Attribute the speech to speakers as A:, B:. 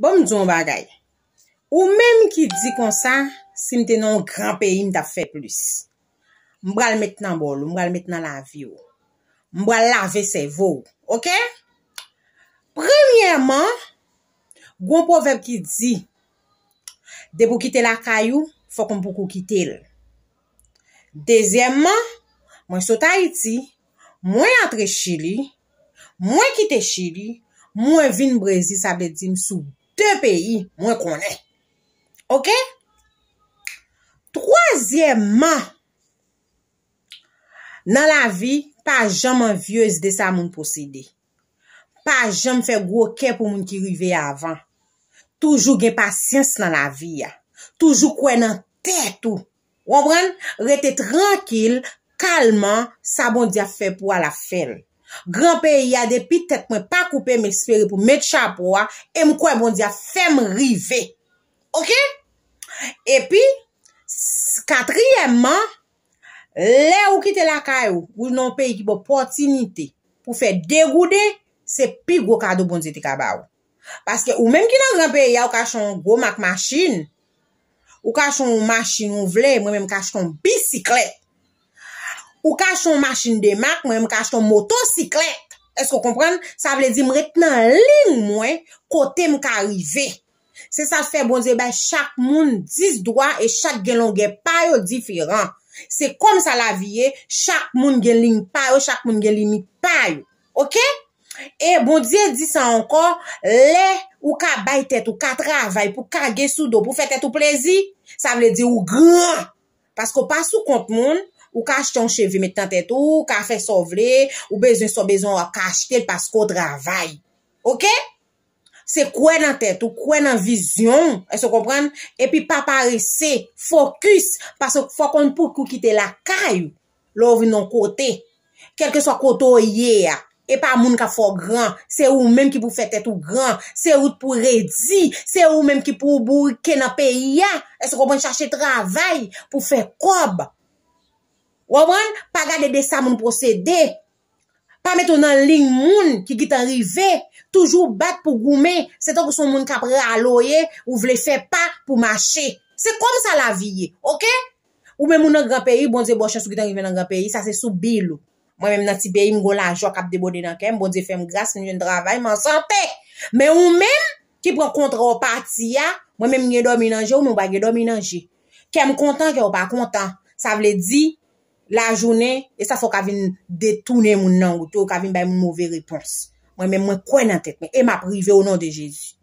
A: Bon m diyon bagay, ou menm ki di konsan, si m tenon kran peyi m da fe plis. M bral met nan bolu, m bral met nan lavi yo. M bral lavi se vou, okey? Premiyèman, goun povep ki di, de pou kite la kayou, fok m pou kukite l. Dezyèman, mwen sotay ti, mwen atre chili, mwen kite chili, mwen vin brezi sa bedi m soub. De peyi mwen konen. Ok? Trozyeman. Nan la vi, pa jom an viez de sa moun poside. Pa jom fe gwo ke pou moun ki rive avan. Toujou gen pasyens nan la vi ya. Toujou kwen nan tetou. Wabren? Rete tranquil, kalman, sa bon di a fe pou ala fel. Gran peyi ya depi tek mwen pa koupe mwen espere pou mwen chapo wa, e mwen kwa mwen diya fè mwen rive. Ok? E pi, katriyeman, le ou ki te la kayo, ou nan peyi ki bo potinite, pou fe degoude, se pi go kado mwen diya di ka bawa. Paske ou menm ki nan gran peyi ya ou kachon go mak masin, ou kachon masin ou vle, ou menm kachon bisiklet. Ou ka chon machin de mak, mwen mwen ka chon motosiklet. Esko kompren? Sa vle di mwen retenan lin mwen kote mwen ka rive. Se sa se fe bonze, bay, chak moun diz doa e chak gen lon gen payo diferan. Se kom sa la vie, chak moun gen lin payo, chak moun gen limit payo. Ok? E bonze di sa anko, le ou ka bay tet ou ka travay pou kage sou do pou fet eto plezi. Sa vle di ou grwa. Paske ou pa sou kont moun, Ou kache ton chevi mette nan tetou, kafe so vle, ou bezon so bezon a kache tel pasko dravay. Ok? Se kwen nan tetou, kwen nan vizyon, e se kompren? E pi pa parese, fokus, pasko fokon pou kou kite la kayou, lòv yon kote. Kelke so koto yè, e pa moun ka fò gran, se ou menm ki pou fè tetou gran, se ou pou redzi, se ou menm ki pou bourke na peya, e se kompren chache travay pou fè kobb. Wawon, pa gade de sa moun procede. Pa meton nan ling moun ki git anrive. Toujou bat pou goumen. Se ton kou son moun kapre aloye, ou vle fe pa pou mache. Se kom sa la viye, ok? Ou men moun nan gran peyi, bon ze bo chan sou git anrive nan gran peyi, sa se sou bilou. Mwen men nan ti peyi mgo la jok apde bodi nan kem, bon ze fem gras, mwen jen dravay, mwen santè. Men ou men, ki pran kontra wapati ya, mwen men mwen gen do minanje, ou mwen bagen do minanje. Kem kontan ke wapakontan. Sa vle di... La jounen, e sa fok avin detounen moun nan, ou tou avin bè moun mouvè repons. Mwen mwen kwen nan tet, men em aprive ou nan de Jezit.